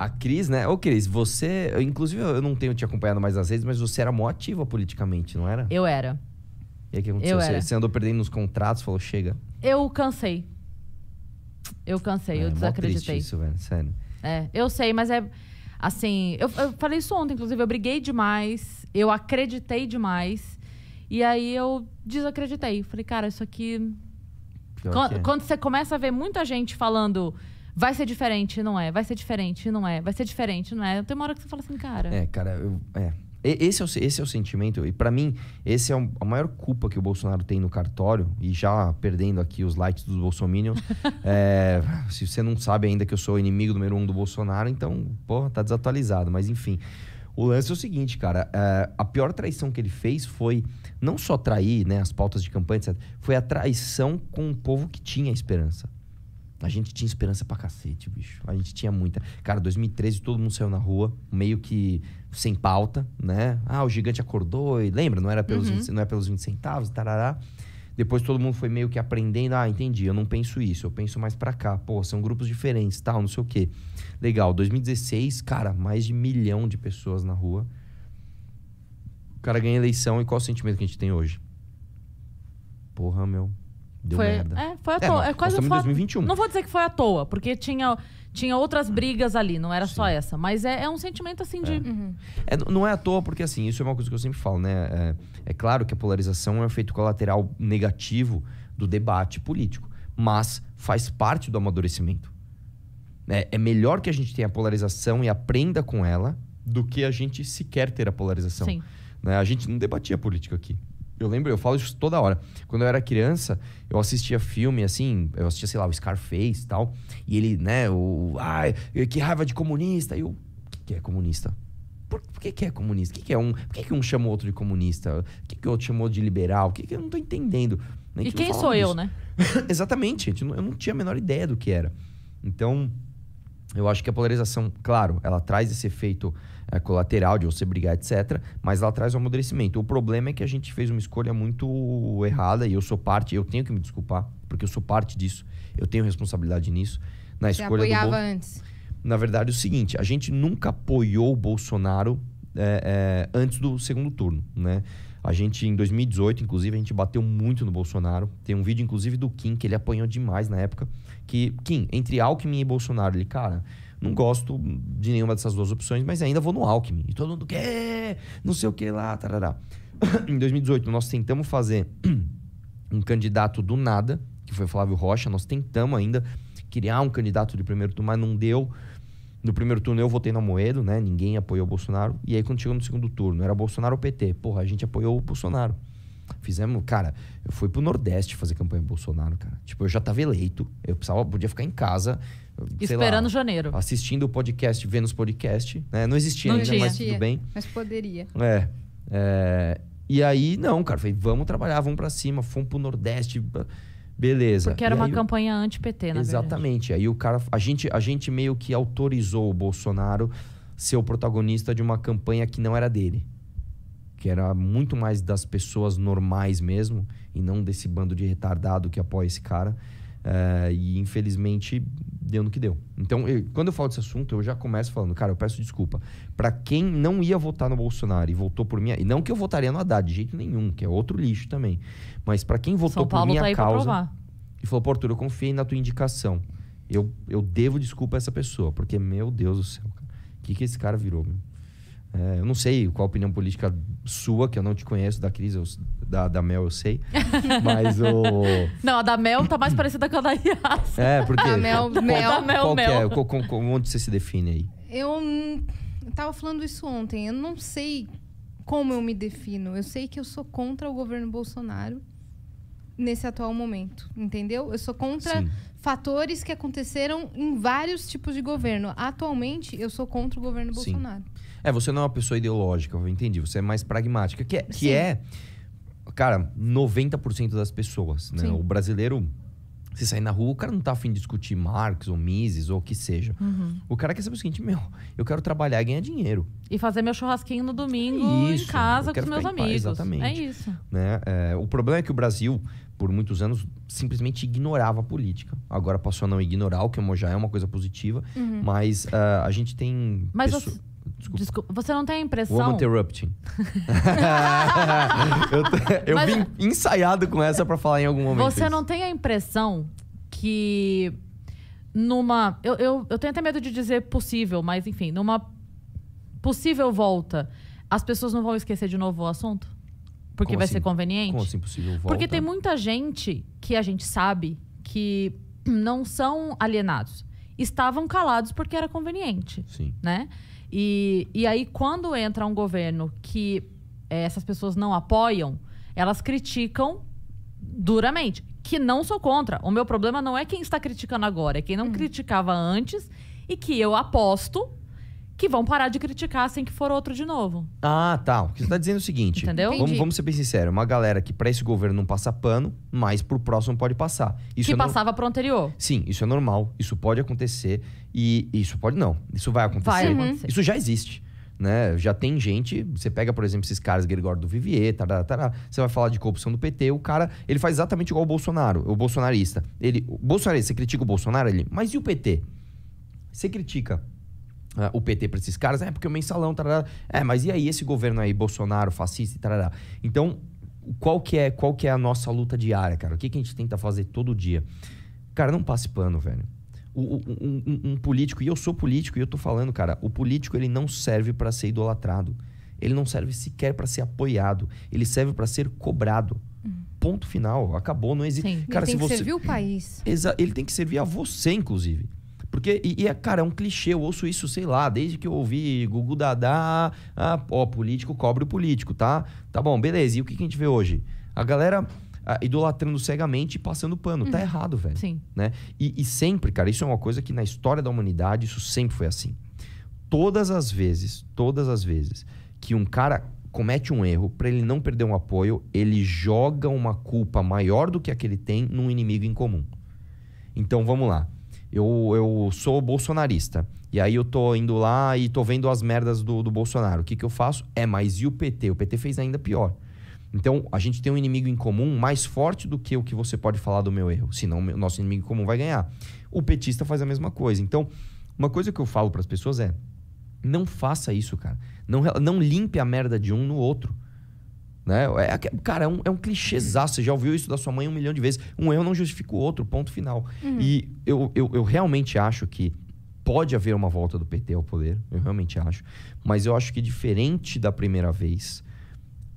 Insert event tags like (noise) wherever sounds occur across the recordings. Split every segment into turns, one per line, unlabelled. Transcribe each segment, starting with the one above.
A Cris, né? Ô, Cris, você. inclusive, eu não tenho te acompanhado mais às redes, mas você era mó ativa politicamente, não era? Eu era. E aí o que aconteceu? Eu você, era. você andou perdendo nos contratos, falou, chega.
Eu cansei. Eu cansei, é, eu desacreditei. isso, velho, sério. É, eu sei, mas é. Assim, eu, eu falei isso ontem, inclusive, eu briguei demais, eu acreditei demais. E aí eu desacreditei. Falei, cara, isso aqui. quando, é. quando você começa a ver muita gente falando Vai ser diferente, não é? Vai ser diferente, não é? Vai ser diferente, não é? Tem uma hora que você fala assim, cara. É,
cara, eu. É. Esse é, o, esse é o sentimento, e para mim, esse é a maior culpa que o Bolsonaro tem no cartório, e já perdendo aqui os likes dos bolsominions, (laughs) é, se você não sabe ainda que eu sou o inimigo número um do Bolsonaro, então, pô, tá desatualizado, mas enfim. O lance é o seguinte, cara, é, a pior traição que ele fez foi não só trair né, as pautas de campanha, etc., foi a traição com o povo que tinha esperança. A gente tinha esperança pra cacete, bicho. A gente tinha muita. Cara, 2013 todo mundo saiu na rua, meio que sem pauta, né? Ah, o gigante acordou e lembra, não era pelos, uhum. 20, não era pelos 20 centavos, tarará. Depois todo mundo foi meio que aprendendo, ah, entendi, eu não penso isso, eu penso mais para cá. Pô, são grupos diferentes, tal, não sei o quê. Legal, 2016, cara, mais de milhão de pessoas na rua. O cara ganha eleição e qual o sentimento que a gente tem hoje? Porra, meu, Deu foi, merda. É, foi à é, toa. É, é quase foi, 2021. Não
vou dizer que foi à toa, porque tinha, tinha outras brigas ali, não era Sim. só essa. Mas é, é um sentimento assim de. É. Uhum.
É, não é à toa, porque assim, isso é uma coisa que eu sempre falo, né? É, é, claro que a polarização é um efeito colateral negativo do debate político, mas faz parte do amadurecimento. É, é, melhor que a gente tenha a polarização e aprenda com ela do que a gente sequer ter a polarização. Sim. Né? A gente não debatia política aqui. Eu lembro, eu falo isso toda hora. Quando eu era criança, eu assistia filme assim, eu assistia, sei lá, o Scarface e tal. E ele, né, o. Ai, que raiva de comunista. E eu, o que, que é comunista? Por, por que, que, é comunista? Que que é um, por que, que um chama o outro de comunista? Por que, que o outro chamou de liberal? Que que eu não tô entendendo. Né, e quem sou disso. eu, né? (laughs) Exatamente, gente. eu não tinha a menor ideia do que era. Então, eu acho que a polarização, claro, ela traz esse efeito é, colateral de você brigar, etc. Mas lá atrás é o amadurecimento. O problema é que a gente fez uma escolha muito errada e eu sou parte, eu tenho que me desculpar, porque eu sou parte disso, eu tenho responsabilidade nisso. Na você escolha apoiava do Bol... antes. Na verdade, é o seguinte: a gente nunca apoiou o Bolsonaro é, é, antes do segundo turno, né? A gente, em 2018, inclusive, a gente bateu muito no Bolsonaro. Tem um vídeo, inclusive, do Kim, que ele apanhou demais na época. Que, Kim, entre Alckmin e Bolsonaro, ele, cara, não gosto de nenhuma dessas duas opções, mas ainda vou no Alckmin. E todo mundo quer, não sei o que lá, tarará. (clears throat) em 2018, nós tentamos fazer (clears throat) um candidato do nada, que foi Flávio Rocha. Nós tentamos ainda criar um candidato de primeiro turno, mas não deu. No primeiro turno eu votei na Moedo, né? Ninguém apoiou o Bolsonaro. E aí quando chegou no segundo turno, era Bolsonaro ou PT. Porra, a gente apoiou o Bolsonaro. Fizemos, cara, eu fui pro Nordeste fazer campanha Bolsonaro, cara. Tipo, eu já tava eleito, eu precisava, podia ficar em casa. Esperando lá, janeiro. Assistindo o podcast, vendo os podcasts. Né? Não existia não ainda, tinha. mas tudo bem. Mas poderia. É, é. E aí, não, cara, falei, vamos trabalhar, vamos para cima, fomos pro Nordeste. Beleza. Porque era e uma aí,
campanha anti-PT, né?
Exatamente. Verdade. Aí o cara. A gente, a gente meio que autorizou o Bolsonaro ser o protagonista de uma campanha que não era dele que era muito mais das pessoas normais mesmo, e não desse bando de retardado que apoia esse cara. Eh, e infelizmente deu no que deu. Então, eu, quando eu falo desse assunto, eu já começo falando, cara, eu peço desculpa. para quem não ia votar no Bolsonaro e votou por minha. E não que eu votaria no Haddad de jeito nenhum, que é outro lixo também. Mas para quem votou por minha tá causa. E falou, Portura, eu confiei na tua indicação. Eu, eu devo desculpa a essa pessoa, porque, meu Deus do céu, o que, que esse cara virou? Meu? É, eu não sei qual a opinião política sua, que eu não te conheço, da Cris, eu, da, da Mel eu sei. (laughs) Mas o.
Não, a da Mel tá mais parecida com a da Iaça.
É, porque. A Mel, qual, é? Mel. Qual, é? Mel, qual Mel. É, qual, qual, onde você se define aí?
Eu, hum, eu tava falando isso ontem. Eu não sei como eu me defino. Eu sei que eu sou contra o governo Bolsonaro nesse atual momento, entendeu? Eu sou contra Sim. fatores que aconteceram em vários tipos de governo. Atualmente, eu sou contra o governo Sim. Bolsonaro.
É, você não é uma pessoa ideológica, eu entendi. Você é mais pragmática, que é, que é cara, 90% das pessoas, né? Sim. O brasileiro, se sair na rua, o cara não tá afim de discutir Marx ou Mises ou o que seja. Uhum. O cara quer saber o seguinte, meu, eu quero trabalhar e ganhar dinheiro.
E fazer meu churrasquinho no domingo é isso, em casa com os meus amigos. Paz, exatamente. É isso.
Né? É, o problema é que o Brasil, por muitos anos, simplesmente ignorava a política. Agora passou a não ignorar, o que já é uma coisa positiva, uhum. mas uh, a gente tem... Mas pessoa... Desculpa.
Desculpa. Você não tem a impressão. Woman interrupting.
(laughs) eu, eu Mas, vim ensaiado com essa para falar em algum momento. Você isso.
não tem a impressão que numa. Eu, eu, eu tenho até medo de dizer possível, mas enfim, numa possível volta, as pessoas não vão esquecer de novo o assunto? Porque Como vai assim? ser conveniente? Como assim possível volta? Porque tem muita gente que a gente sabe que (clears throat) não são alienados. Estavam calados porque era conveniente. Sim. Né? E, e aí, quando entra um governo que é, essas pessoas não apoiam, elas criticam duramente. Que não sou contra. O meu problema não é quem está criticando agora, é quem não uhum. criticava antes e que eu aposto que vão parar de criticar assim que for outro de novo.
Ah, tá. O que você tá dizendo é o seguinte. Entendeu? Vamos, vamos, ser bem sinceros. Uma galera que para esse governo não passa pano, mas pro próximo pode passar. Isso que é passava
no... pro anterior.
Sim, isso é normal. Isso pode acontecer. E isso pode não. Isso vai acontecer. Vai uhum. acontecer. Isso já existe. Né? Já tem gente, você pega, por exemplo, esses caras, Gregório do Vivier, você vai falar de corrupção do PT, o cara, ele faz exatamente igual o Bolsonaro, o bolsonarista. Ele, o bolsonarista, você critica o Bolsonaro ali, mas e o PT? Você critica uh, o PT para esses caras, ah, é porque o mensalão, tarará. É, mas e aí esse governo aí, Bolsonaro, fascista, tarará. Então, qual que é qual que é a nossa luta diária, cara? O que, que a gente tenta fazer todo dia? Cara, não passe pano, velho. O, um, um, um, político, e eu sou político e eu tô falando, cara, o político ele não serve para ser idolatrado. Ele não serve sequer para ser apoiado. Ele serve para ser cobrado. Uhum. Ponto final. Acabou, não existe. Sim. Cara, ele tem se que você... servir o país. Exa... Ele tem que servir a você, inclusive. Porque, e, e, é, cara, é um clichê, eu ouço isso, sei lá, desde que eu ouvi Gugu Dadá, ah, ó, político cobre o político, tá? Tá bom, beleza. E o que, que a gente vê hoje? A galera ah, idolatrando cegamente e passando pano. Tá uhum. Tá errado, velho. Sim. Né? E, e sempre, cara, isso é uma coisa que na história da humanidade isso sempre foi assim. Todas as vezes, todas as vezes que um cara comete um erro, para ele não perder um apoio, ele joga uma culpa maior do que a que ele tem num inimigo em comum. Então vamos lá eu, eu sou bolsonarista. E aí eu tô indo lá e tô vendo as merdas do, do Bolsonaro. O que, que eu faço? É, mas e o PT? O PT fez ainda pior. Então, a gente tem um inimigo em comum mais forte do que o que você pode falar do meu erro. Senão, o nosso inimigo em comum vai ganhar. O petista faz a mesma coisa. Então, uma coisa que eu falo para as pessoas é: não faça isso, cara. Não, não limpe a merda de um no outro. Né? É, cara, é um, é um clichêzaço. Você já ouviu isso da sua mãe um milhão de vezes. Um erro não justifica o outro, ponto final. Uhum. E eu, eu, eu realmente acho que pode haver uma volta do PT ao poder, eu realmente acho. Mas eu acho que diferente da primeira vez,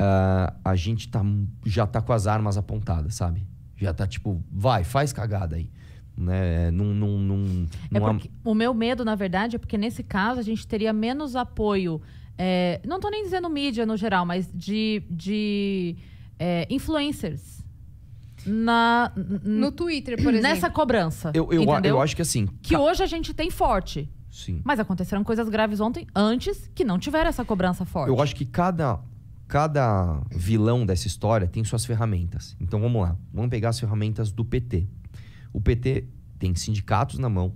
uh, a gente tá, já tá com as armas apontadas, sabe? Já tá tipo, vai, faz cagada aí. Né? Num, num, num, é
O meu medo, na verdade, é porque nesse caso a gente teria menos apoio é, não estou nem dizendo mídia no geral, mas de, de é, influencers. Na, no Twitter, por exemplo. Nessa cobrança. Eu, eu, entendeu? eu acho que assim. Que tá... hoje a gente tem forte. Sim. Mas aconteceram coisas graves ontem, antes que não tiveram essa cobrança forte. Eu acho que
cada, cada vilão dessa história tem suas ferramentas. Então vamos lá. Vamos pegar as ferramentas do PT. O PT tem sindicatos na mão.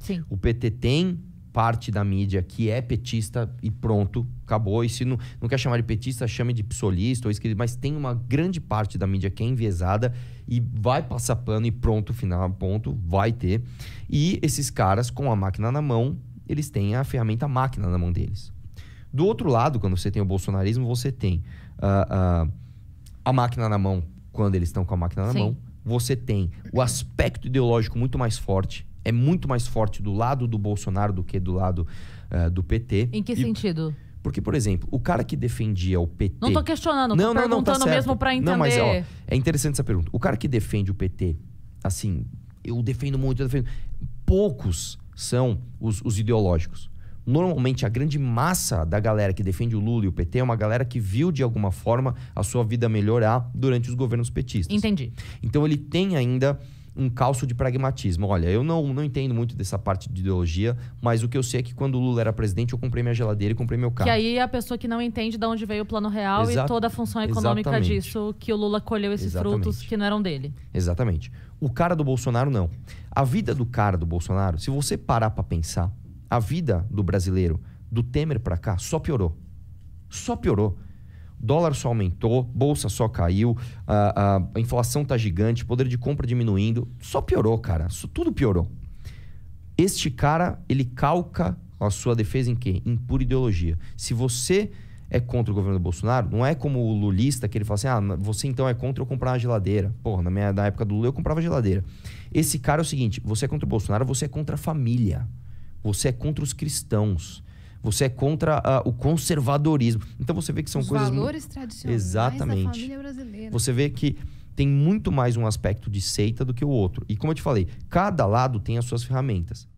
Sim. O PT tem parte da mídia que é petista e pronto, acabou. E se não, não quer chamar de petista, chame de psolista ou esquerdo, mas tem uma grande parte da mídia que é enviesada e vai passar pano e pronto, final, ponto, vai ter. E esses caras com a máquina na mão, eles têm a ferramenta máquina na mão deles. Do outro lado, quando você tem o bolsonarismo, você tem uh, uh, a máquina na mão quando eles estão com a máquina na Sim. mão. Você tem o aspecto ideológico muito mais forte é muito mais forte do lado do Bolsonaro do que do lado uh, do PT. Em que e... sentido? Porque, por exemplo, o cara que defendia o PT. Não tô
questionando, não, tô não, perguntando não, tá mesmo para entender. Não, mas ó,
é interessante essa pergunta. O cara que defende o PT, assim, eu defendo muito, eu defendo. Poucos são os, os ideológicos. Normalmente, a grande massa da galera que defende o Lula e o PT é uma galera que viu, de alguma forma, a sua vida melhorar durante os governos petistas. Entendi. Então, ele tem ainda um calço de pragmatismo. Olha, eu não, não entendo muito dessa parte de ideologia, mas o que eu sei é que quando o Lula era presidente, eu comprei minha geladeira e comprei meu carro. Que
aí a pessoa que não entende de onde veio o plano real Exa e toda a função econômica exatamente. disso, que o Lula colheu esses exatamente. frutos que não eram dele.
Exatamente. O cara do Bolsonaro, não. A vida do cara do Bolsonaro, se você parar para pensar, a vida do brasileiro do Temer para cá só piorou. Só piorou dólar só aumentou, bolsa só caiu, a, a, inflação tá gigante, poder de compra diminuindo, só piorou, cara. Isso tudo piorou. Este cara, ele calca a sua defesa em quê? Em pura ideologia. Se você é contra o governo do Bolsonaro, não é como o lulista que ele fala assim: ah, você então é contra eu comprar uma geladeira. Porra, na, minha, na época do Lula eu comprava geladeira. Esse cara é o seguinte: você é contra o Bolsonaro, você é contra a família. Você é contra os cristãos você é contra uh, o conservadorismo. Então você vê que são Os coisas. Valores tradicionais Exatamente. da família brasileira. Você vê que tem muito mais um aspecto de seita do que o outro. E como eu te falei, cada lado tem as suas ferramentas.